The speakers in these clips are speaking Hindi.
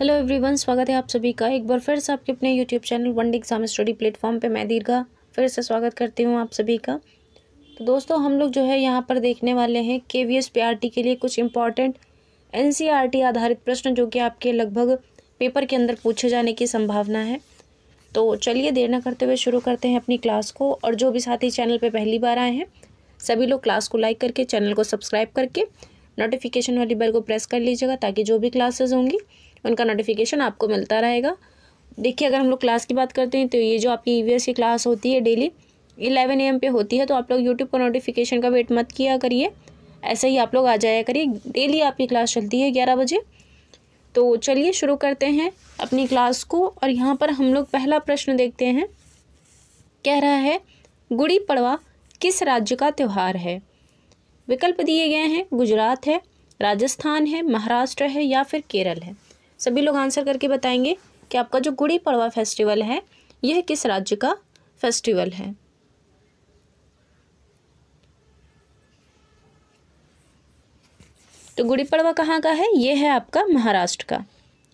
हेलो एवरीवन स्वागत है आप सभी का एक बार फिर से आपके अपने YouTube channel one day exam study platform पे मैं दीर्घा फिर से स्वागत करती हूँ आप सभी का तो दोस्तों हम लोग जो है यहाँ पर देखने वाले हैं के वी एस के लिए कुछ इंपॉर्टेंट एन e आधारित प्रश्न जो कि आपके लगभग पेपर के अंदर पूछे जाने की संभावना है तो चलिए देर न करते हुए शुरू करते हैं अपनी क्लास को और जो भी साथी चैनल पर पहली बार आए हैं सभी लोग क्लास को लाइक करके चैनल को सब्सक्राइब करके नोटिफिकेशन वाली बेल को प्रेस कर लीजिएगा ताकि जो भी क्लासेस होंगी उनका नोटिफिकेशन आपको मिलता रहेगा देखिए अगर हम लोग क्लास की बात करते हैं तो ये जो आपकी ई e की क्लास होती है डेली इलेवन ए पे होती है तो आप लोग यूट्यूब पर नोटिफिकेशन का वेट मत किया करिए ऐसे ही आप लोग आ जाया करिए डेली आपकी क्लास चलती है ग्यारह बजे तो चलिए शुरू करते हैं अपनी क्लास को और यहाँ पर हम लोग पहला प्रश्न देखते हैं कह रहा है गुड़ी पड़वा किस राज्य का त्यौहार है विकल्प दिए गए हैं गुजरात है राजस्थान है महाराष्ट्र है या फिर केरल है सभी लोग आंसर करके बताएंगे कि आपका जो गुड़ी पड़वा फेस्टिवल है यह किस राज्य का फेस्टिवल है तो गुड़ी पड़वा कहाँ का है ये है आपका महाराष्ट्र का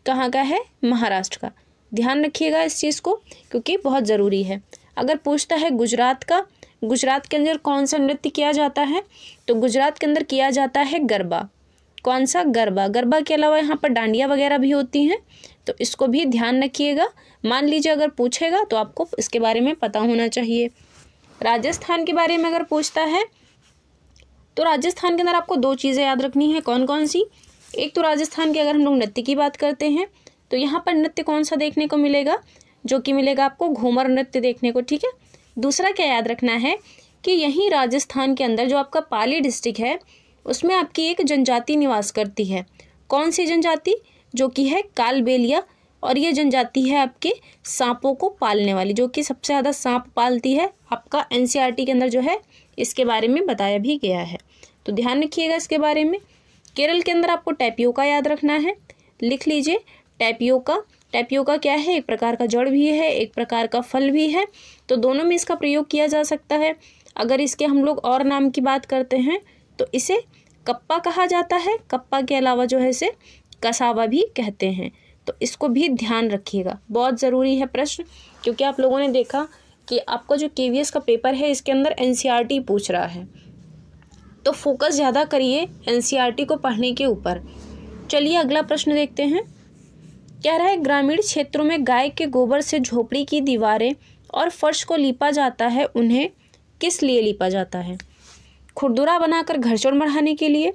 कहाँ का है महाराष्ट्र का ध्यान रखिएगा इस चीज़ को क्योंकि बहुत ज़रूरी है अगर पूछता है गुजरात का गुजरात के अंदर कौन सा नृत्य किया जाता है तो गुजरात के अंदर किया जाता है गरबा कौन सा गरबा गरबा के अलावा यहाँ पर डांडिया वगैरह भी होती हैं तो इसको भी ध्यान रखिएगा मान लीजिए अगर पूछेगा तो आपको इसके बारे में पता होना चाहिए राजस्थान के बारे में अगर पूछता है तो राजस्थान के अंदर आपको दो चीज़ें याद रखनी है कौन कौन सी एक तो राजस्थान के अगर हम लोग नृत्य की बात करते हैं तो यहाँ पर नृत्य कौन सा देखने को मिलेगा जो कि मिलेगा आपको घूमर नृत्य देखने को ठीक है दूसरा क्या याद रखना है कि यहीं राजस्थान के अंदर जो आपका पाली डिस्ट्रिक्ट है उसमें आपकी एक जनजाति निवास करती है कौन सी जनजाति जो कि है कालबेलिया और ये जनजाति है आपके सांपों को पालने वाली जो कि सबसे ज़्यादा सांप पालती है आपका एन के अंदर जो है इसके बारे में बताया भी गया है तो ध्यान रखिएगा इसके बारे में केरल के अंदर आपको टैपियो का याद रखना है लिख लीजिए का टैपियो का क्या है एक प्रकार का जड़ भी है एक प्रकार का फल भी है तो दोनों में इसका प्रयोग किया जा सकता है अगर इसके हम लोग और नाम की बात करते हैं तो इसे कप्पा कहा जाता है कप्पा के अलावा जो है इसे कसावा भी कहते हैं तो इसको भी ध्यान रखिएगा बहुत ज़रूरी है प्रश्न क्योंकि आप लोगों ने देखा कि आपका जो के का पेपर है इसके अंदर एन e पूछ रहा है तो फोकस ज़्यादा करिए एन e को पढ़ने के ऊपर चलिए अगला प्रश्न देखते हैं कह रहा है ग्रामीण क्षेत्रों में गाय के गोबर से झोपड़ी की दीवारें और फर्श को लीपा जाता है उन्हें किस लिए लीपा जाता है खुरदुरा बनाकर घर्षण बढ़ाने के लिए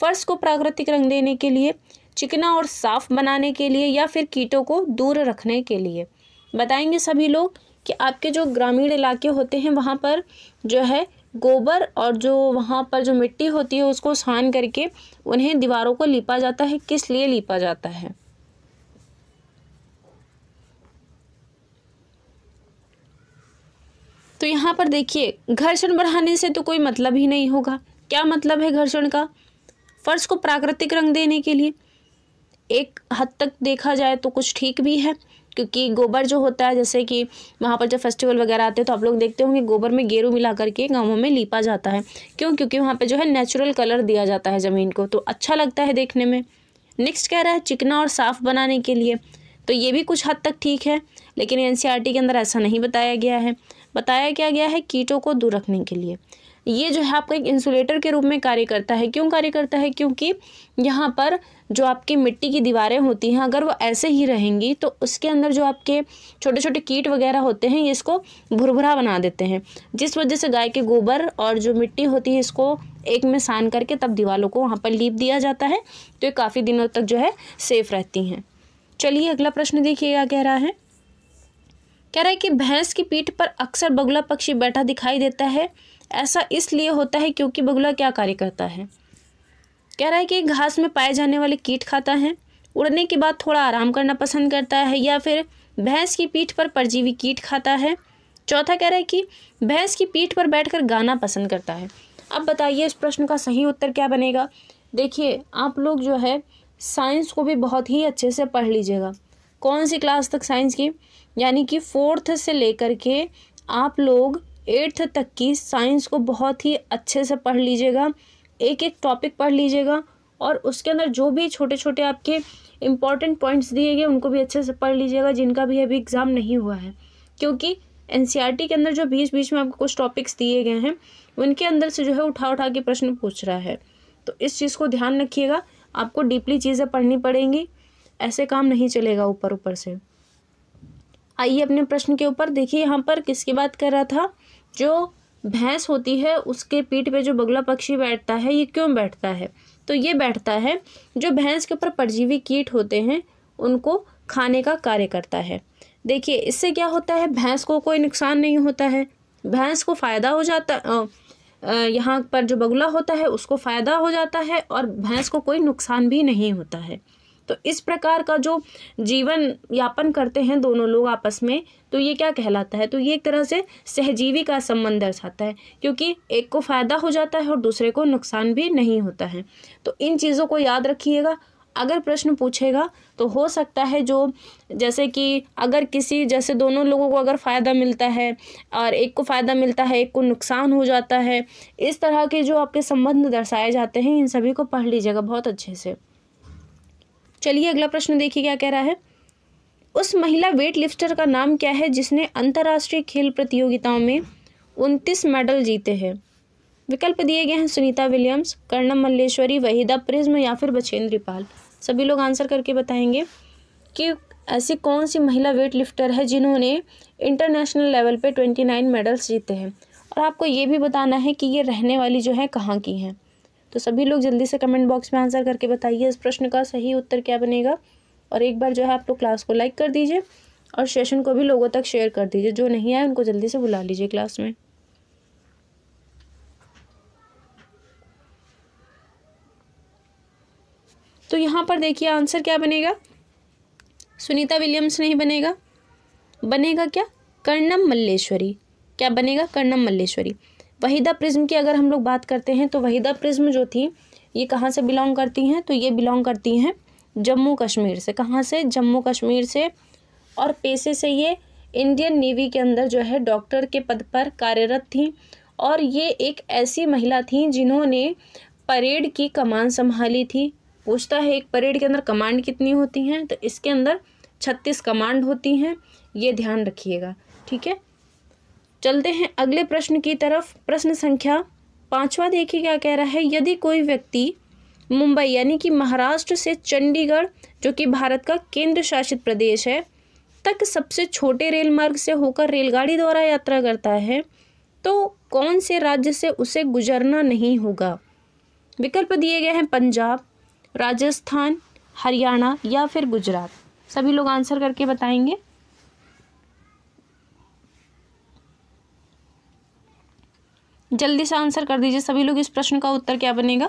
फर्श को प्राकृतिक रंग देने के लिए चिकना और साफ बनाने के लिए या फिर कीटों को दूर रखने के लिए बताएंगे सभी लोग कि आपके जो ग्रामीण इलाके होते हैं वहाँ पर जो है गोबर और जो वहाँ पर जो मिट्टी होती है उसको सान करके उन्हें दीवारों को लीपा जाता है किस लिए लीपा जाता है तो यहाँ पर देखिए घर्षण बढ़ाने से तो कोई मतलब ही नहीं होगा क्या मतलब है घर्षण का फर्श को प्राकृतिक रंग देने के लिए एक हद तक देखा जाए तो कुछ ठीक भी है क्योंकि गोबर जो होता है जैसे कि वहाँ पर जब फेस्टिवल वगैरह आते हैं तो आप लोग देखते होंगे गोबर में गेरू मिला करके गाँवों में लीपा जाता है क्यों क्योंकि वहाँ पर जो है नेचुरल कलर दिया जाता है ज़मीन को तो अच्छा लगता है देखने में नेक्स्ट कह रहा है चिकना और साफ बनाने के लिए तो ये भी कुछ हद तक ठीक है लेकिन एन के अंदर ऐसा नहीं बताया गया है बताया क्या गया है कीटों को दूर रखने के लिए ये जो है आपका एक इंसुलेटर के रूप में कार्य करता है क्यों कार्य करता है क्योंकि यहाँ पर जो आपकी मिट्टी की दीवारें होती हैं अगर वो ऐसे ही रहेंगी तो उसके अंदर जो आपके छोटे छोटे कीट वगैरह होते हैं ये इसको भुरभुरा बना देते हैं जिस वजह से गाय के गोबर और जो मिट्टी होती है इसको एक में सान करके तब दीवारों को वहाँ पर लीप दिया जाता है तो ये काफ़ी दिनों तक जो है सेफ़ रहती हैं चलिए अगला प्रश्न देखिए क्या कह रहा है कह रहा है कि भैंस की पीठ पर अक्सर बगुला पक्षी बैठा दिखाई देता है ऐसा इसलिए होता है क्योंकि बगुला क्या कार्य करता है कह रहा है कि घास में पाए जाने वाले कीट खाता है उड़ने के बाद थोड़ा आराम करना पसंद करता है या फिर भैंस की पीठ पर परजीवी कीट खाता है चौथा कह रहा है कि भैंस की पीठ पर बैठकर गाना पसंद करता है अब बताइए इस प्रश्न का सही उत्तर क्या बनेगा देखिए आप लोग जो है साइंस को भी बहुत ही अच्छे से पढ़ लीजिएगा कौन सी क्लास तक साइंस की यानी कि फोर्थ से लेकर के आप लोग एट्थ तक की साइंस को बहुत ही अच्छे से पढ़ लीजिएगा एक एक टॉपिक पढ़ लीजिएगा और उसके अंदर जो भी छोटे छोटे आपके इम्पॉर्टेंट पॉइंट्स दिए गए उनको भी अच्छे से पढ़ लीजिएगा जिनका भी अभी एग्ज़ाम नहीं हुआ है क्योंकि एन e के अंदर जो बीच बीच में आपको कुछ टॉपिक्स दिए गए हैं उनके अंदर से जो है उठा उठा के प्रश्न पूछ रहा है तो इस चीज़ को ध्यान रखिएगा आपको डीपली चीज़ें पढ़नी पड़ेंगी ऐसे काम नहीं चलेगा ऊपर ऊपर से आइए अपने प्रश्न के ऊपर देखिए यहाँ पर किसकी बात कर रहा था जो भैंस होती है उसके पीठ पे जो बगुला पक्षी बैठता है ये क्यों बैठता है तो ये बैठता है जो भैंस के ऊपर परजीवी कीट होते हैं उनको खाने का कार्य करता है देखिए इससे क्या होता है भैंस को कोई नुकसान नहीं होता है भैंस को फ़ायदा हो जाता यहाँ पर जो बगुला होता है उसको फ़ायदा हो जाता है और भैंस को कोई नुकसान भी नहीं होता है तो इस प्रकार का जो जीवन यापन करते हैं दोनों लोग आपस में तो ये क्या कहलाता है तो ये एक तरह से सहजीवी का संबंध दर्शाता है क्योंकि एक को फ़ायदा हो जाता है और दूसरे को नुकसान भी नहीं होता है तो इन चीज़ों को याद रखिएगा अगर प्रश्न पूछेगा तो हो सकता है जो जैसे कि अगर किसी जैसे दोनों लोगों को अगर फ़ायदा मिलता है और एक को फ़ायदा मिलता है एक को नुकसान हो जाता है इस तरह के जो आपके संबंध दर्शाए जाते हैं इन सभी को पढ़ लीजिएगा बहुत अच्छे से चलिए अगला प्रश्न देखिए क्या कह रहा है उस महिला वेट लिफ्टर का नाम क्या है जिसने अंतर्राष्ट्रीय खेल प्रतियोगिताओं में उनतीस मेडल जीते हैं विकल्प दिए गए हैं सुनीता विलियम्स कर्णम मल्लेश्वरी वहीदा प्रिज्म या फिर बछेंद्री पाल सभी लोग आंसर करके बताएंगे कि ऐसी कौन सी महिला वेट लिफ्टर है जिन्होंने इंटरनेशनल लेवल पे ट्वेंटी नाइन मेडल्स जीते हैं और आपको ये भी बताना है कि ये रहने वाली जो है कहाँ की हैं तो सभी लोग जल्दी से कमेंट बॉक्स में आंसर करके बताइए इस प्रश्न का सही उत्तर क्या बनेगा और एक बार जो है आप लोग क्लास को लाइक कर दीजिए और सेशन को भी लोगों तक शेयर कर दीजिए जो नहीं आए उनको जल्दी से बुला लीजिए क्लास में तो यहाँ पर देखिए आंसर क्या बनेगा सुनीता विलियम्स नहीं बनेगा बनेगा क्या कर्णम मल्लेश्वरी क्या बनेगा कर्णम मल्लेश्वरी वहीदा प्रिज्म की अगर हम लोग बात करते हैं तो वहीदा प्रिज्म जो थी ये कहाँ से बिलोंग करती हैं तो ये बिलोंग करती हैं जम्मू कश्मीर से कहाँ से जम्मू कश्मीर से और पेशे से ये इंडियन नेवी के अंदर जो है डॉक्टर के पद पर कार्यरत थी और ये एक ऐसी महिला थी जिन्होंने परेड की कमान संभाली थी पूछता है एक परेड के अंदर कमांड कितनी होती हैं तो इसके अंदर छत्तीस कमांड होती हैं ये ध्यान रखिएगा ठीक है चलते हैं अगले प्रश्न की तरफ प्रश्न संख्या पाँचवा देखिए क्या कह रहा है यदि कोई व्यक्ति मुंबई यानी कि महाराष्ट्र से चंडीगढ़ जो कि भारत का केंद्र शासित प्रदेश है तक सबसे छोटे रेल मार्ग से होकर रेलगाड़ी द्वारा यात्रा करता है तो कौन से राज्य से उसे गुजरना नहीं होगा विकल्प दिए गए हैं पंजाब राजस्थान हरियाणा या फिर गुजरात सभी लोग आंसर करके बताएंगे जल्दी से आंसर कर दीजिए सभी लोग इस प्रश्न का उत्तर क्या बनेगा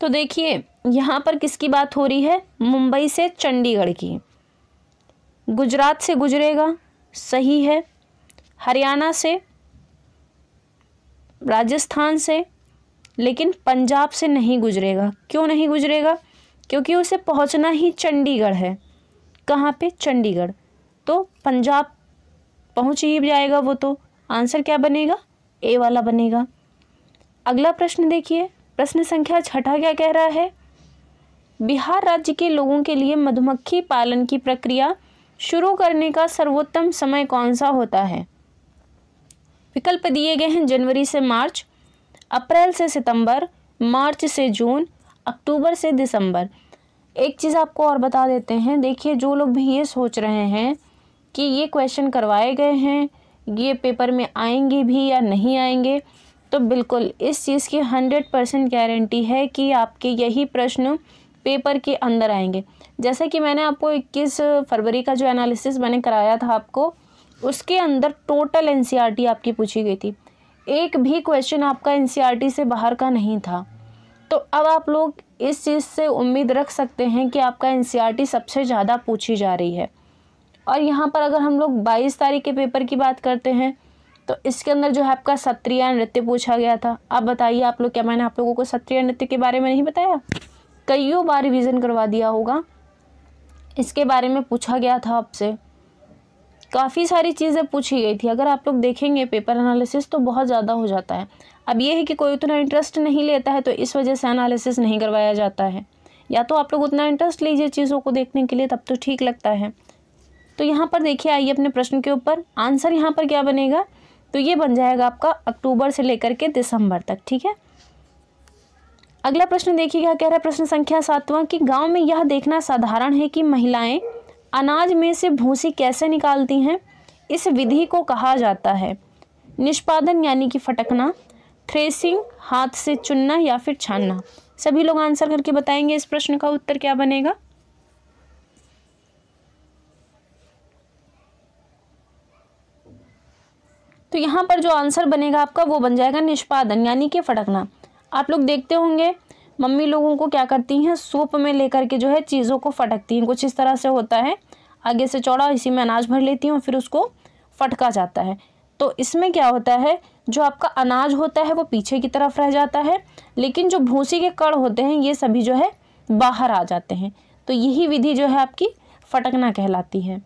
तो देखिए यहाँ पर किसकी बात हो रही है मुंबई से चंडीगढ़ की गुजरात से गुजरेगा सही है हरियाणा से राजस्थान से लेकिन पंजाब से नहीं गुजरेगा क्यों नहीं गुजरेगा क्योंकि उसे पहुंचना ही चंडीगढ़ है कहाँ पे चंडीगढ़ तो पंजाब पहुँच ही जाएगा वो तो आंसर क्या बनेगा ए वाला बनेगा अगला प्रश्न देखिए प्रश्न संख्या छठा क्या कह रहा है बिहार राज्य के लोगों के लिए मधुमक्खी पालन की प्रक्रिया शुरू करने का सर्वोत्तम समय कौन सा होता है विकल्प दिए गए हैं जनवरी से मार्च अप्रैल से सितंबर, मार्च से जून अक्टूबर से दिसंबर एक चीज़ आपको और बता देते हैं देखिए जो लोग भी ये सोच रहे हैं कि ये क्वेश्चन करवाए गए हैं ये पेपर में आएंगे भी या नहीं आएंगे तो बिल्कुल इस चीज़ की हंड्रेड परसेंट गारंटी है कि आपके यही प्रश्न पेपर के अंदर आएंगे जैसे कि मैंने आपको 21 फरवरी का जो एनालिसिस मैंने कराया था आपको उसके अंदर टोटल एन e आपकी पूछी गई थी एक भी क्वेश्चन आपका एन e से बाहर का नहीं था तो अब आप लोग इस चीज़ से उम्मीद रख सकते हैं कि आपका एन e सबसे ज़्यादा पूछी जा रही है और यहाँ पर अगर हम लोग बाईस तारीख के पेपर की बात करते हैं तो इसके अंदर जो है आपका सत्रिया नृत्य पूछा गया था आप बताइए आप लोग क्या मैंने आप लोगों को सत्रिया नृत्य के बारे में नहीं बताया कईयों बार रिवीजन करवा दिया होगा इसके बारे में पूछा गया था आपसे काफ़ी सारी चीज़ें पूछी गई थी अगर आप लोग देखेंगे पेपर एनालिसिस तो बहुत ज़्यादा हो जाता है अब ये है कि कोई उतना इंटरेस्ट नहीं लेता है तो इस वजह से एनालिसिस नहीं करवाया जाता है या तो आप लोग उतना इंटरेस्ट लीजिए चीज़ों को देखने के लिए तब तो ठीक लगता है तो यहाँ पर देखिए आइए अपने प्रश्न के ऊपर आंसर यहाँ पर क्या बनेगा तो ये बन जाएगा आपका अक्टूबर से लेकर के दिसंबर तक ठीक है अगला प्रश्न देखिए क्या कह रहा है प्रश्न संख्या सातवां कि गांव में यह देखना साधारण है कि महिलाएं अनाज में से भूसी कैसे निकालती हैं इस विधि को कहा जाता है निष्पादन यानी कि फटकना थ्रेसिंग हाथ से चुनना या फिर छानना सभी लोग आंसर करके बताएंगे इस प्रश्न का उत्तर क्या बनेगा तो यहाँ पर जो आंसर बनेगा आपका वो बन जाएगा निष्पादन यानी कि फटकना आप लोग देखते होंगे मम्मी लोगों को क्या करती हैं सूप में लेकर के जो है चीज़ों को फटकती हैं कुछ इस तरह से होता है आगे से चौड़ा इसी में अनाज भर लेती हूँ और फिर उसको फटका जाता है तो इसमें क्या होता है जो आपका अनाज होता है वो पीछे की तरफ रह जाता है लेकिन जो भूसी के कण होते हैं ये सभी जो है बाहर आ जाते हैं तो यही विधि जो है आपकी फटकना कहलाती है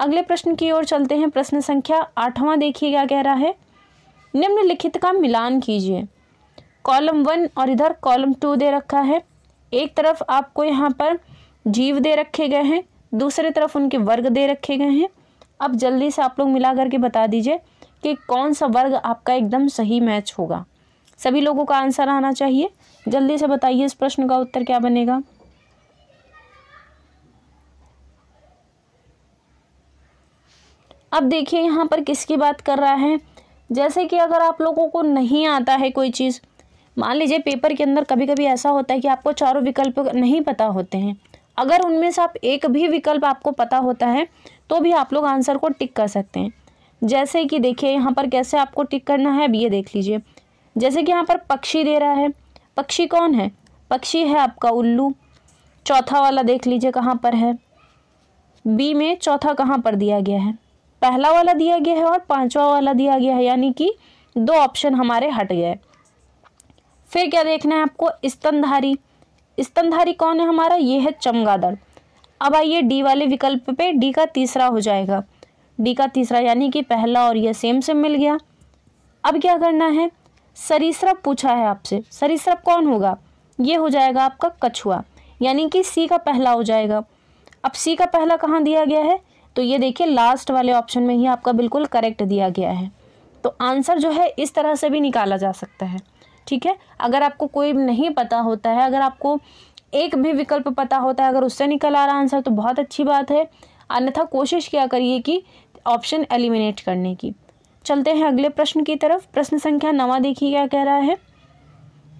अगले प्रश्न की ओर चलते हैं प्रश्न संख्या आठवां देखिए क्या कह रहा है निम्नलिखित का मिलान कीजिए कॉलम वन और इधर कॉलम टू दे रखा है एक तरफ आपको यहाँ पर जीव दे रखे गए हैं दूसरे तरफ उनके वर्ग दे रखे गए हैं अब जल्दी से आप लोग मिला करके बता दीजिए कि कौन सा वर्ग आपका एकदम सही मैच होगा सभी लोगों का आंसर आना चाहिए जल्दी से बताइए इस प्रश्न का उत्तर क्या बनेगा अब देखिए यहाँ पर किसकी बात कर रहा है जैसे कि अगर आप लोगों को नहीं आता है कोई चीज़ मान लीजिए पेपर के अंदर कभी कभी ऐसा होता है कि आपको चारों विकल्प नहीं पता होते हैं अगर उनमें से आप एक भी विकल्प आपको पता होता है तो भी आप लोग आंसर को टिक कर सकते हैं जैसे कि देखिए यहाँ पर कैसे आपको टिक करना है अब ये देख लीजिए जैसे कि यहाँ पर पक्षी दे रहा है पक्षी कौन है पक्षी है आपका उल्लू चौथा वाला देख लीजिए कहाँ पर है बी में चौथा कहाँ पर दिया गया है पहला वाला दिया गया है और पांचवा वाला दिया गया है यानी कि दो ऑप्शन हमारे हट गए फिर क्या देखना है आपको स्तनधारी स्तनधारी कौन है हमारा ये है चमगादड़ अब आइए डी वाले विकल्प पे डी का तीसरा हो जाएगा डी का तीसरा यानी कि पहला और यह सेम सेम मिल गया अब क्या करना है सरीसरप पूछा है आपसे सरीसरप कौन होगा ये हो जाएगा आपका कछुआ यानी कि सी का पहला हो जाएगा अब सी का पहला कहाँ दिया गया है तो ये देखिए लास्ट वाले ऑप्शन में ही आपका बिल्कुल करेक्ट दिया गया है तो आंसर जो है इस तरह से भी निकाला जा सकता है ठीक है अगर आपको कोई नहीं पता होता है अगर आपको एक भी विकल्प पता होता है अगर उससे निकल आ रहा आंसर तो बहुत अच्छी बात है अन्यथा कोशिश किया करिए कि ऑप्शन एलिमिनेट करने की चलते हैं अगले प्रश्न की तरफ प्रश्न संख्या नवा देखिए क्या कह रहा है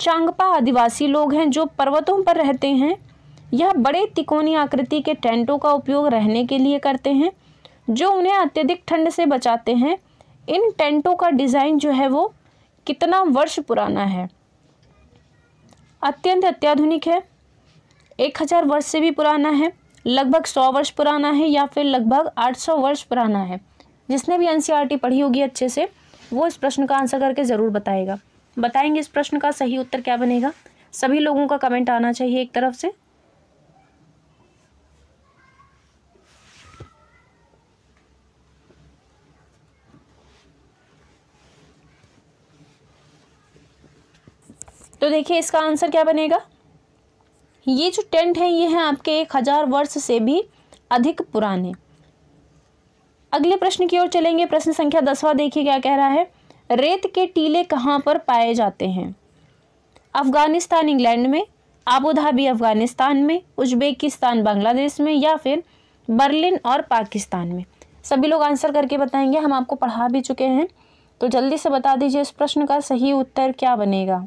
चांगपा आदिवासी लोग हैं जो पर्वतों पर रहते हैं यह बड़े तिकोनी आकृति के टेंटों का उपयोग रहने के लिए करते हैं जो उन्हें अत्यधिक ठंड से बचाते हैं इन टेंटों का डिज़ाइन जो है वो कितना वर्ष पुराना है अत्यंत अत्याधुनिक है एक हज़ार वर्ष से भी पुराना है लगभग सौ वर्ष पुराना है या फिर लगभग आठ सौ वर्ष पुराना है जिसने भी एन e पढ़ी होगी अच्छे से वो इस प्रश्न का आंसर करके ज़रूर बताएगा बताएंगे इस प्रश्न का सही उत्तर क्या बनेगा सभी लोगों का कमेंट आना चाहिए एक तरफ से तो देखिए इसका आंसर क्या बनेगा ये जो टेंट हैं ये हैं आपके एक हज़ार वर्ष से भी अधिक पुराने अगले प्रश्न की ओर चलेंगे प्रश्न संख्या दसवा देखिए क्या कह रहा है रेत के टीले कहाँ पर पाए जाते हैं अफ़गानिस्तान इंग्लैंड में आबुधाबी अफ़गानिस्तान में उज्बेकिस्तान बांग्लादेश में या फिर बर्लिन और पाकिस्तान में सभी लोग आंसर करके बताएंगे हम आपको पढ़ा भी चुके हैं तो जल्दी से बता दीजिए इस प्रश्न का सही उत्तर क्या बनेगा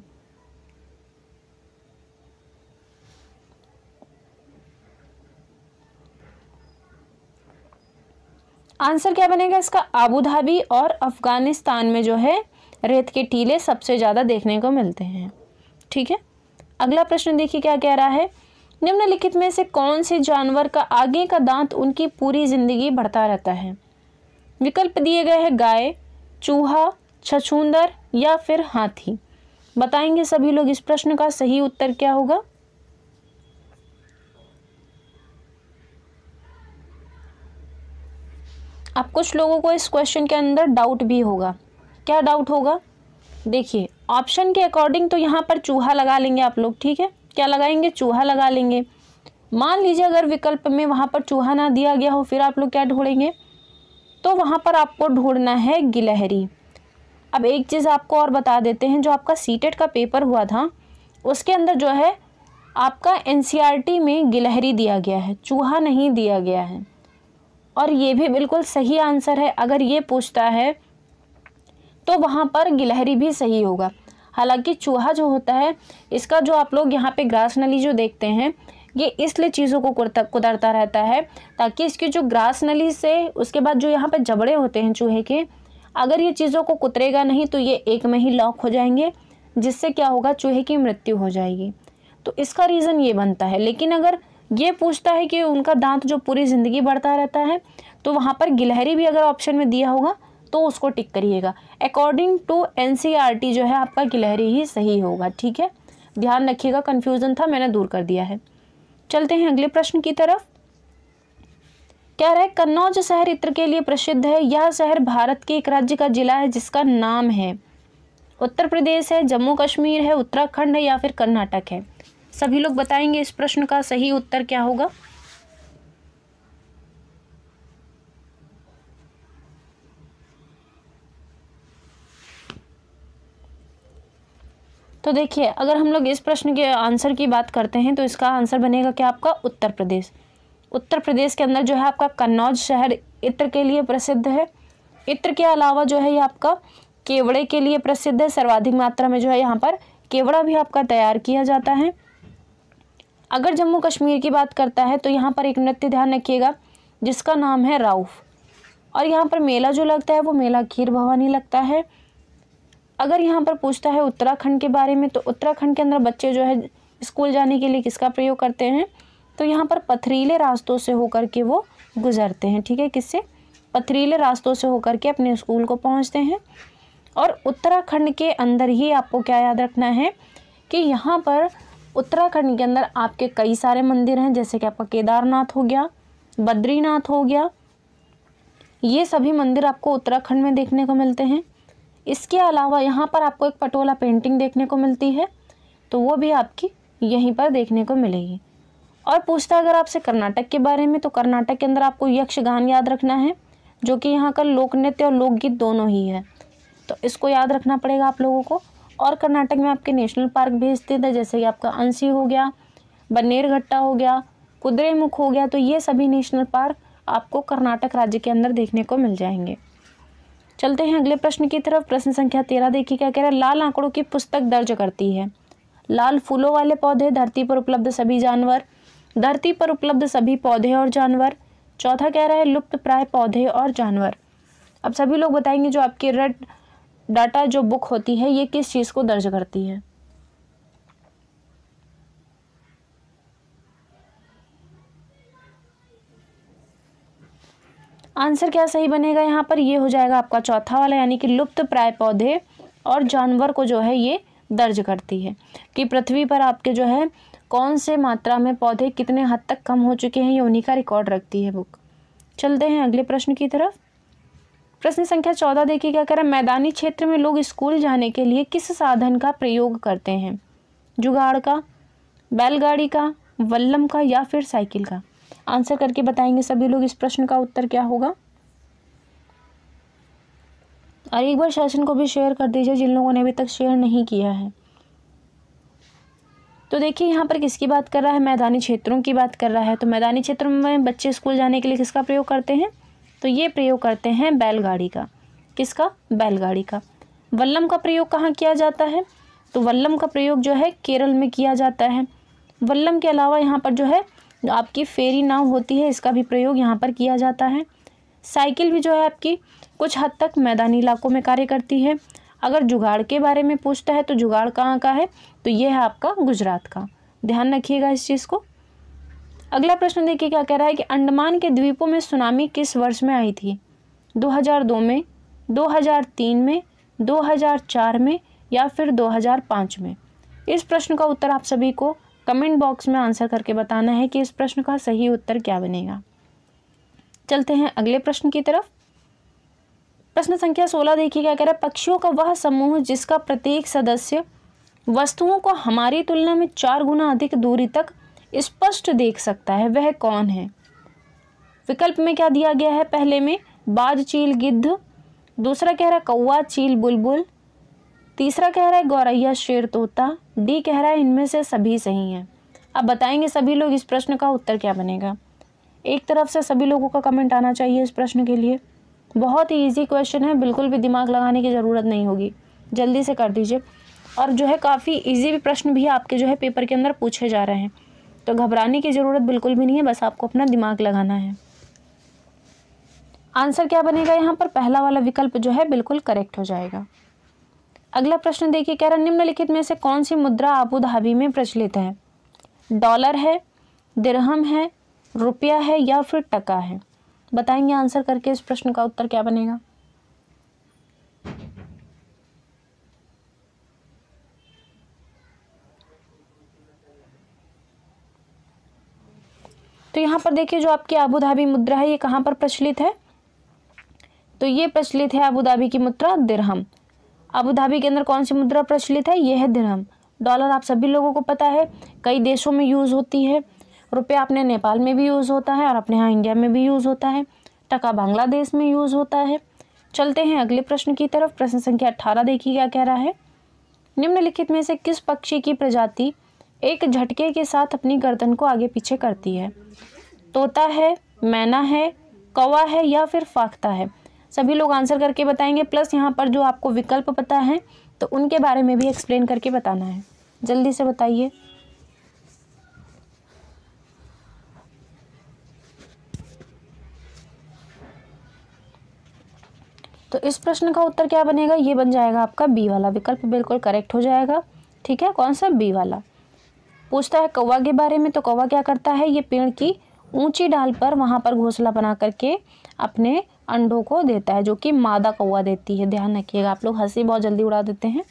आंसर क्या बनेगा इसका आबू धाबी और अफ़गानिस्तान में जो है रेत के टीले सबसे ज़्यादा देखने को मिलते हैं ठीक है अगला प्रश्न देखिए क्या कह रहा है निम्नलिखित में से कौन से जानवर का आगे का दांत उनकी पूरी ज़िंदगी बढ़ता रहता है विकल्प दिए गए हैं गाय चूहा छछूंदर या फिर हाथी बताएंगे सभी लोग इस प्रश्न का सही उत्तर क्या होगा अब कुछ लोगों को इस क्वेश्चन के अंदर डाउट भी होगा क्या डाउट होगा देखिए ऑप्शन के अकॉर्डिंग तो यहाँ पर चूहा लगा लेंगे आप लोग ठीक है क्या लगाएंगे चूहा लगा लेंगे मान लीजिए अगर विकल्प में वहाँ पर चूहा ना दिया गया हो फिर आप लोग क्या ढूंढेंगे तो वहाँ पर आपको ढूंढना है गिलहरी अब एक चीज़ आपको और बता देते हैं जो आपका सीटेट e का पेपर हुआ था उसके अंदर जो है आपका एन e में गिलहरी दिया गया है चूहा नहीं दिया गया है और ये भी बिल्कुल सही आंसर है अगर ये पूछता है तो वहाँ पर गिलहरी भी सही होगा हालांकि चूहा जो होता है इसका जो आप लोग यहाँ पे ग्रास नली जो देखते हैं ये इसलिए चीज़ों को कुदरता रहता है ताकि इसकी जो ग्रास नली से उसके बाद जो यहाँ पे जबड़े होते हैं चूहे के अगर ये चीज़ों को कुतरेगा नहीं तो ये एक में ही लॉक हो जाएंगे जिससे क्या होगा चूहे की मृत्यु हो जाएगी तो इसका रीज़न ये बनता है लेकिन अगर ये पूछता है कि उनका दांत जो पूरी ज़िंदगी बढ़ता रहता है तो वहाँ पर गिलहरी भी अगर ऑप्शन में दिया होगा तो उसको टिक करिएगा अकॉर्डिंग टू एन जो है आपका गिलहरी ही सही होगा ठीक है ध्यान रखिएगा कन्फ्यूज़न था मैंने दूर कर दिया है चलते हैं अगले प्रश्न की तरफ कह रहा है कन्नौज शहर इत्र के लिए प्रसिद्ध है यह शहर भारत के एक राज्य का जिला है जिसका नाम है उत्तर प्रदेश है जम्मू कश्मीर है उत्तराखंड है या फिर कर्नाटक है सभी लोग बताएंगे इस प्रश्न का सही उत्तर क्या होगा तो देखिए अगर हम लोग इस प्रश्न के आंसर की बात करते हैं तो इसका आंसर बनेगा क्या आपका उत्तर प्रदेश उत्तर प्रदेश के अंदर जो है आपका कन्नौज शहर इत्र के लिए प्रसिद्ध है इत्र के अलावा जो है ये आपका केवड़े के लिए प्रसिद्ध है सर्वाधिक मात्रा में जो है यहाँ पर केवड़ा भी आपका तैयार किया जाता है अगर जम्मू कश्मीर की बात करता है तो यहाँ पर एक नृत्य ध्यान रखिएगा जिसका नाम है राउफ और यहाँ पर मेला जो लगता है वो मेला खीर भवानी लगता है अगर यहाँ पर पूछता है उत्तराखंड के बारे में तो उत्तराखंड के अंदर बच्चे जो है स्कूल जाने के लिए किसका प्रयोग करते हैं तो यहाँ पर पथरीले रास्तों से होकर के वो गुजरते हैं ठीक है किससे पथरीले रास्तों से होकर के अपने स्कूल को पहुँचते हैं और उत्तराखंड के अंदर ही आपको क्या याद रखना है कि यहाँ पर उत्तराखंड के अंदर आपके कई सारे मंदिर हैं जैसे कि आपका केदारनाथ हो गया बद्रीनाथ हो गया ये सभी मंदिर आपको उत्तराखंड में देखने को मिलते हैं इसके अलावा यहाँ पर आपको एक पटोला पेंटिंग देखने को मिलती है तो वो भी आपकी यहीं पर देखने को मिलेगी और पूछता है अगर आपसे कर्नाटक के बारे में तो कर्नाटक के अंदर आपको यक्षगान याद रखना है जो कि यहाँ का लोक नृत्य और लोकगीत दोनों ही है तो इसको याद रखना पड़ेगा आप लोगों को और कर्नाटक में आपके नेशनल पार्क भी स्थित है जैसे कि आपका अंसी हो गया बनेरघट्टा हो गया कुद्रेमुख हो गया तो ये सभी नेशनल पार्क आपको कर्नाटक राज्य के अंदर देखने को मिल जाएंगे चलते हैं अगले प्रश्न की तरफ प्रश्न संख्या तेरह देखिए क्या कह रहा है लाल आंकड़ों की पुस्तक दर्ज करती है लाल फूलों वाले पौधे धरती पर उपलब्ध सभी जानवर धरती पर उपलब्ध सभी पौधे और जानवर चौथा कह रहा है लुप्त प्राय पौधे और जानवर अब सभी लोग बताएंगे जो आपके रेड डाटा जो बुक होती है ये किस चीज़ को दर्ज करती है आंसर क्या सही बनेगा यहाँ पर ये हो जाएगा आपका चौथा वाला यानी कि लुप्त प्राय पौधे और जानवर को जो है ये दर्ज करती है कि पृथ्वी पर आपके जो है कौन से मात्रा में पौधे कितने हद तक कम हो चुके हैं ये उन्हीं का रिकॉर्ड रखती है बुक चलते हैं अगले प्रश्न की तरफ प्रश्न संख्या चौदह देखिए क्या कह रहा है मैदानी क्षेत्र में लोग स्कूल जाने के लिए किस साधन का प्रयोग करते हैं जुगाड़ का बैलगाड़ी का वल्लम का या फिर साइकिल का आंसर करके बताएंगे सभी लोग इस प्रश्न का उत्तर क्या होगा और एक बार सेशन को भी शेयर कर दीजिए जिन लोगों ने अभी तक शेयर नहीं किया है तो देखिए यहाँ पर किसकी बात कर रहा है मैदानी क्षेत्रों की बात कर रहा है तो मैदानी क्षेत्रों में बच्चे स्कूल जाने के लिए किसका प्रयोग करते हैं तो ये प्रयोग करते हैं बैलगाड़ी का किसका बैलगाड़ी का वल्लम का प्रयोग कहाँ किया जाता है तो वल्लम का प्रयोग जो है केरल में किया जाता है वल्लम के अलावा यहाँ पर जो है आपकी फेरी नाव होती है इसका भी प्रयोग यहाँ पर किया जाता है साइकिल भी जो है आपकी कुछ हद तक मैदानी इलाकों में कार्य करती है अगर जुगाड़ के बारे में पूछता है तो जुगाड़ कहाँ का है तो यह है आपका गुजरात का ध्यान रखिएगा इस चीज़ को अगला प्रश्न देखिए क्या कह रहा है कि अंडमान के द्वीपों में सुनामी किस वर्ष में आई थी 2002 में 2003 में 2004 में या फिर 2005 में इस प्रश्न का उत्तर आप सभी को कमेंट बॉक्स में आंसर करके बताना है कि इस प्रश्न का सही उत्तर क्या बनेगा चलते हैं अगले प्रश्न की तरफ प्रश्न संख्या सोलह देखिए क्या कह रहा है पक्षियों का वह समूह जिसका प्रत्येक सदस्य वस्तुओं को हमारी तुलना में चार गुना अधिक दूरी तक स्पष्ट देख सकता है वह कौन है विकल्प में क्या दिया गया है पहले में बाज चील गिद्ध दूसरा कह रहा है कौआ चील बुलबुल तीसरा कह रहा है गौरैया शेर तोता डी कह रहा है इनमें से सभी सही हैं अब बताएंगे सभी लोग इस प्रश्न का उत्तर क्या बनेगा एक तरफ से सभी लोगों का कमेंट आना चाहिए इस प्रश्न के लिए बहुत ही ईजी क्वेश्चन है बिल्कुल भी दिमाग लगाने की ज़रूरत नहीं होगी जल्दी से कर दीजिए और जो है काफ़ी ईजी भी प्रश्न भी आपके जो है पेपर के अंदर पूछे जा रहे हैं तो घबराने की ज़रूरत बिल्कुल भी नहीं है बस आपको अपना दिमाग लगाना है आंसर क्या बनेगा यहाँ पर पहला वाला विकल्प जो है बिल्कुल करेक्ट हो जाएगा अगला प्रश्न देखिए कह रहा निम्नलिखित में से कौन सी मुद्रा आबू धाबी में प्रचलित है डॉलर है दिरहम है रुपया है या फिर टका है बताएंगे आंसर करके इस प्रश्न का उत्तर क्या बनेगा तो यहाँ पर देखिए जो आपकी आबूधाबी मुद्रा है ये कहाँ पर प्रचलित है तो ये प्रचलित है आबूधाबी की मुद्रा दिरहम आबूधाबी के अंदर कौन सी मुद्रा प्रचलित है ये है दिरहम डॉलर आप सभी लोगों को पता है कई देशों में यूज़ होती है रुपया अपने नेपाल में भी यूज़ होता है और अपने यहाँ इंडिया में भी यूज़ होता है टका बांग्लादेश में यूज़ होता है चलते हैं अगले प्रश्न की तरफ प्रश्न संख्या अट्ठारह देखिए क्या कह रहा है निम्नलिखित में से किस पक्षी की प्रजाति एक झटके के साथ अपनी गर्दन को आगे पीछे करती है तोता है मैना है कौवा है या फिर फाख्ता है सभी लोग आंसर करके बताएंगे प्लस यहाँ पर जो आपको विकल्प पता है तो उनके बारे में भी एक्सप्लेन करके बताना है जल्दी से बताइए तो इस प्रश्न का उत्तर क्या बनेगा ये बन जाएगा आपका बी वाला विकल्प बिल्कुल करेक्ट हो जाएगा ठीक है कौन सा बी वाला पूछता है कौवा के बारे में तो कौवा क्या करता है ये पेड़ की ऊंची डाल पर वहाँ पर घोंसला बना करके अपने अंडों को देता है जो कि मादा कौवा देती है ध्यान रखिएगा आप लोग हंसी बहुत जल्दी उड़ा देते हैं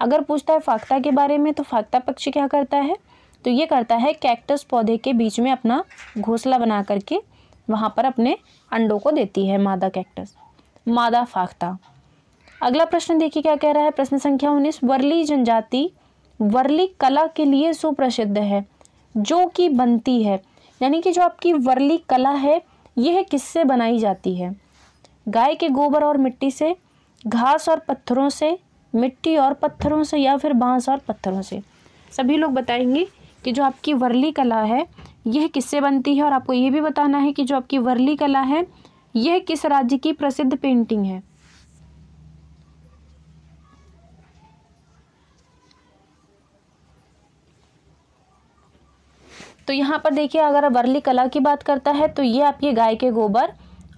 अगर पूछता है फाख्ता के बारे में तो फाख्ता पक्षी क्या करता है तो ये करता है कैक्टस पौधे के बीच में अपना घोंसला बना करके वहाँ पर अपने अंडों को देती है मादा कैक्टस मादा फाख्ता अगला प्रश्न देखिए क्या कह रहा है प्रश्न संख्या उन्नीस वर्ली जनजाति वर्ली कला के लिए सुप्रसिद्ध है जो कि बनती है यानी कि जो आपकी वर्ली कला है यह किससे बनाई जाती है गाय के गोबर और मिट्टी से घास और पत्थरों से मिट्टी और पत्थरों से या फिर बांस और पत्थरों से सभी लोग बताएंगे कि जो आपकी वर्ली कला है यह किससे बनती है और आपको ये भी बताना है कि जो आपकी वर्ली कला है यह किस राज्य की प्रसिद्ध पेंटिंग है तो यहाँ पर देखिए अगर वर्ली कला की बात करता है तो ये आपकी गाय के गोबर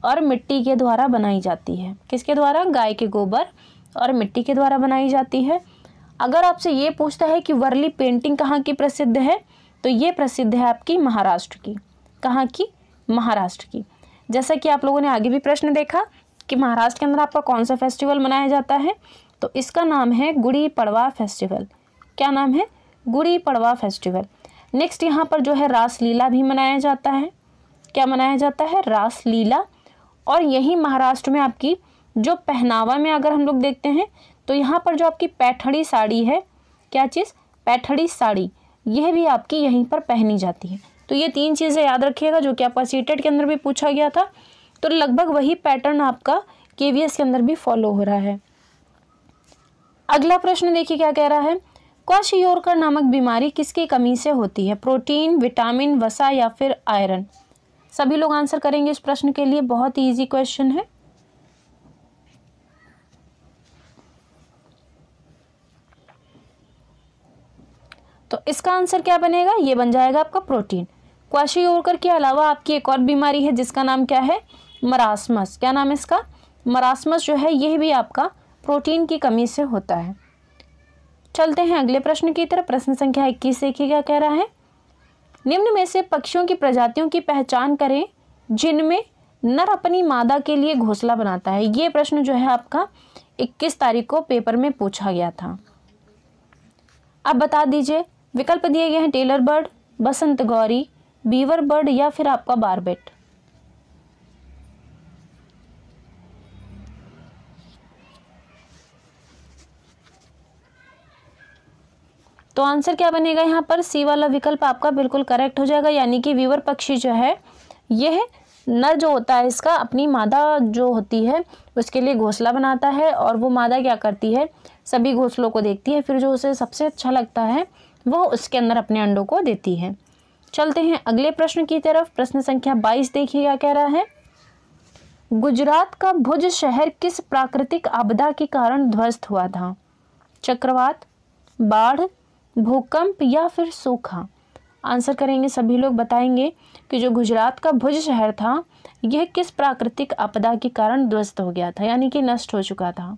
और मिट्टी के द्वारा बनाई जाती है किसके द्वारा गाय के गोबर और मिट्टी के द्वारा बनाई जाती है अगर आपसे ये पूछता है कि वर्ली पेंटिंग कहाँ की प्रसिद्ध है तो ये प्रसिद्ध है आपकी महाराष्ट्र की कहाँ की महाराष्ट्र की जैसा कि आप लोगों ने आगे भी प्रश्न देखा कि महाराष्ट्र के अंदर आपका कौन सा फेस्टिवल मनाया जाता है तो इसका नाम है गुड़ी पड़वा फेस्टिवल क्या नाम है गुड़ी पड़वा फेस्टिवल नेक्स्ट यहाँ पर जो है रासलीला भी मनाया जाता है क्या मनाया जाता है रासलीला और यही महाराष्ट्र में आपकी जो पहनावा में अगर हम लोग देखते हैं तो यहाँ पर जो आपकी पैठड़ी साड़ी है क्या चीज़ पैठड़ी साड़ी यह भी आपकी यहीं पर पहनी जाती है तो ये तीन चीज़ें याद रखिएगा जो कि आपका सीटेड के अंदर भी पूछा गया था तो लगभग वही पैटर्न आपका के के अंदर भी फॉलो हो रहा है अगला प्रश्न देखिए क्या कह रहा है क्वाशियोरकर नामक बीमारी किसकी कमी से होती है प्रोटीन विटामिन वसा या फिर आयरन सभी लोग आंसर करेंगे इस प्रश्न के लिए बहुत ही ईजी क्वेश्चन है तो इसका आंसर क्या बनेगा ये बन जाएगा आपका प्रोटीन क्वाशी ओरकर के अलावा आपकी एक और बीमारी है जिसका नाम क्या है मरासमस क्या नाम है इसका मरासमस जो है यह भी आपका प्रोटीन की कमी से होता है चलते हैं अगले प्रश्न की तरफ प्रश्न संख्या इक्कीस देखिएगा क्या कह रहा है निम्न में से पक्षियों की प्रजातियों की पहचान करें जिनमें नर अपनी मादा के लिए घोंसला बनाता है ये प्रश्न जो है आपका 21 तारीख को पेपर में पूछा गया था अब बता दीजिए विकल्प दिए गए हैं टेलर बर्ड बसंत गौरी बीवर बर्ड या फिर आपका बारबेट तो आंसर क्या बनेगा यहाँ पर सी वाला विकल्प आपका बिल्कुल करेक्ट हो जाएगा यानी कि विवर पक्षी जो है यह नर जो होता है इसका अपनी मादा जो होती है उसके लिए घोंसला बनाता है और वो मादा क्या करती है सभी घोंसलों को देखती है फिर जो उसे सबसे अच्छा लगता है वह उसके अंदर अपने अंडों को देती है चलते हैं अगले प्रश्न की तरफ प्रश्न संख्या बाईस देखिए क्या कह रहा है गुजरात का भुज शहर किस प्राकृतिक आपदा के कारण ध्वस्त हुआ था चक्रवात बाढ़ भूकंप या फिर सूखा आंसर करेंगे सभी लोग बताएंगे कि जो गुजरात का भुज शहर था यह किस प्राकृतिक आपदा के कारण ध्वस्त हो गया था यानी कि नष्ट हो चुका था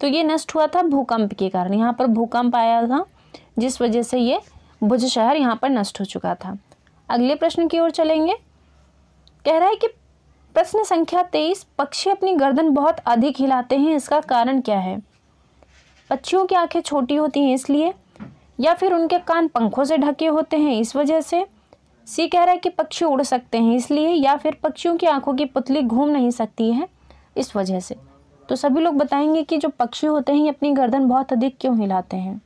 तो ये नष्ट हुआ था भूकंप के कारण यहाँ पर भूकंप आया था जिस वजह से ये भुज शहर यहाँ पर नष्ट हो चुका था अगले प्रश्न की ओर चलेंगे कह रहा है कि प्रश्न संख्या तेईस पक्षी अपनी गर्दन बहुत अधिक हिलाते हैं इसका कारण क्या है पक्षियों की आंखें छोटी होती हैं इसलिए या फिर उनके कान पंखों से ढके होते हैं इस वजह से सी कह रहा है कि पक्षी उड़ सकते हैं इसलिए या फिर पक्षियों की आंखों की पुतली घूम नहीं सकती है इस वजह से तो सभी लोग बताएंगे कि जो पक्षी होते हैं ये अपनी गर्दन बहुत अधिक क्यों हिलाते हैं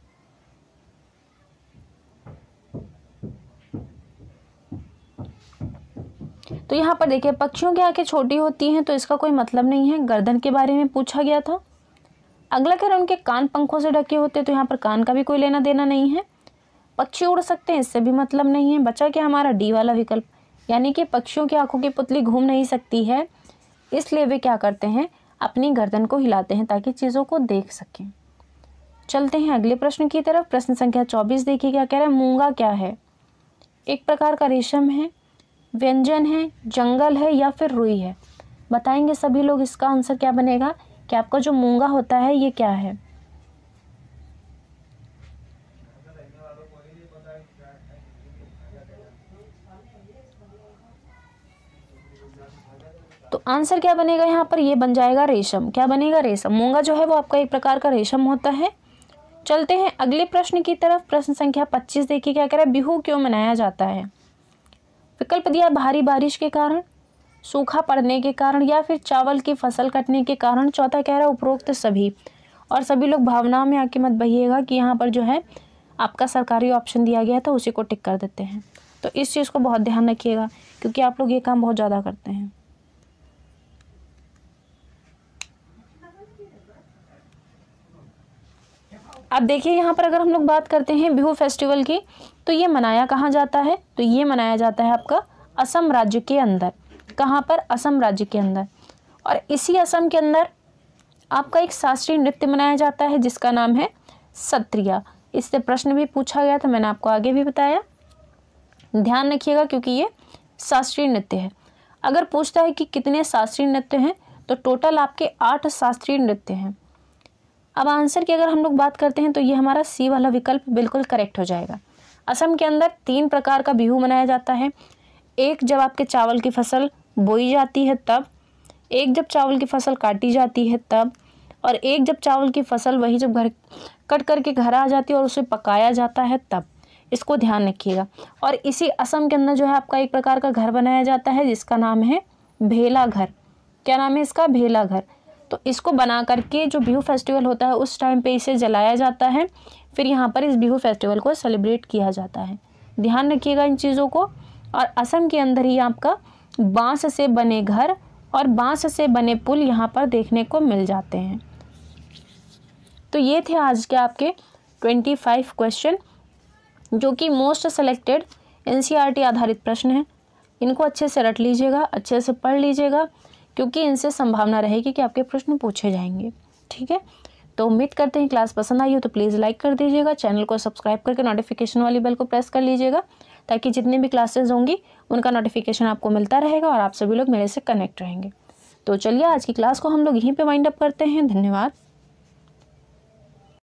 तो यहाँ पर देखिए पक्षियों की आंखें छोटी होती हैं तो इसका कोई मतलब नहीं है गर्दन के बारे में पूछा गया था अगला कह रहा उनके कान पंखों से ढके होते तो यहाँ पर कान का भी कोई लेना देना नहीं है पक्षी उड़ सकते हैं इससे भी मतलब नहीं है बचा क्या हमारा डी वाला विकल्प यानी कि पक्षियों की आंखों की पुतली घूम नहीं सकती है इसलिए वे क्या करते हैं अपनी गर्दन को हिलाते हैं ताकि चीज़ों को देख सकें चलते हैं अगले प्रश्न की तरफ प्रश्न संख्या चौबीस देखिए क्या कह रहा है मूंगा क्या है एक प्रकार का रेशम है व्यंजन है जंगल है या फिर रुई है बताएंगे सभी लोग इसका आंसर क्या बनेगा कि आपका जो मूंगा होता है ये क्या है तो आंसर क्या बनेगा यहाँ पर ये बन जाएगा रेशम क्या बनेगा रेशम मूंगा जो है वो आपका एक प्रकार का रेशम होता है चलते हैं अगले प्रश्न की तरफ प्रश्न संख्या पच्चीस देखिए क्या कह रहा है बिहू क्यों मनाया जाता है विकल्प दिया भारी बारिश के कारण सूखा पड़ने के कारण या फिर चावल की फसल कटने के कारण चौथा कह रहा है उपरोक्त सभी और सभी लोग भावनाओं में आके मत बहिएगा कि यहाँ पर जो है आपका सरकारी ऑप्शन दिया गया था तो उसी को टिक कर देते हैं तो इस चीज़ को बहुत ध्यान रखिएगा क्योंकि आप लोग ये काम बहुत ज़्यादा करते हैं अब देखिए यहाँ पर अगर हम लोग बात करते हैं बिहू फेस्टिवल की तो ये मनाया कहाँ जाता है तो ये मनाया जाता है आपका असम राज्य के अंदर कहाँ पर असम राज्य के अंदर और इसी असम के अंदर आपका एक शास्त्रीय नृत्य मनाया जाता है जिसका नाम है सत्रिया इससे प्रश्न भी पूछा गया था मैंने आपको आगे भी बताया ध्यान रखिएगा क्योंकि ये शास्त्रीय नृत्य है अगर पूछता है कि कितने शास्त्रीय नृत्य हैं तो टोटल आपके आठ शास्त्रीय नृत्य हैं अब आंसर की अगर हम लोग बात करते हैं तो ये हमारा सी वाला विकल्प बिल्कुल करेक्ट हो जाएगा असम के अंदर तीन प्रकार का बिहू मनाया जाता है एक जब आपके चावल की फसल बोई जाती है तब एक जब चावल की फसल काटी जाती है तब और एक जब चावल की फसल वही जब घर कट करके घर आ जाती है और उसे पकाया जाता है तब इसको ध्यान रखिएगा और इसी असम के अंदर जो है आपका एक प्रकार का घर बनाया जाता है जिसका नाम है भेला घर क्या नाम है इसका भेला घर तो इसको बना करके जो बिहू फेस्टिवल होता है उस टाइम पे इसे जलाया जाता है फिर यहाँ पर इस बिहू फेस्टिवल को सेलिब्रेट किया जाता है ध्यान रखिएगा इन चीज़ों को और असम के अंदर ही आपका बांस से बने घर और बांस से बने पुल यहाँ पर देखने को मिल जाते हैं तो ये थे आज के आपके ट्वेंटी फाइव क्वेश्चन जो कि मोस्ट सेलेक्टेड एन आधारित प्रश्न हैं इनको अच्छे से रट लीजिएगा अच्छे से पढ़ लीजिएगा क्योंकि इनसे संभावना रहेगी कि आपके प्रश्न पूछे जाएंगे ठीक है तो उम्मीद करते हैं क्लास पसंद आई हो तो प्लीज़ लाइक कर दीजिएगा चैनल को सब्सक्राइब करके नोटिफिकेशन वाली बेल को प्रेस कर लीजिएगा ताकि जितनी भी क्लासेज होंगी उनका नोटिफिकेशन आपको मिलता रहेगा और आप सभी लोग मेरे से कनेक्ट रहेंगे तो चलिए आज की क्लास को हम लोग यहीं पर वाइंड अप करते हैं धन्यवाद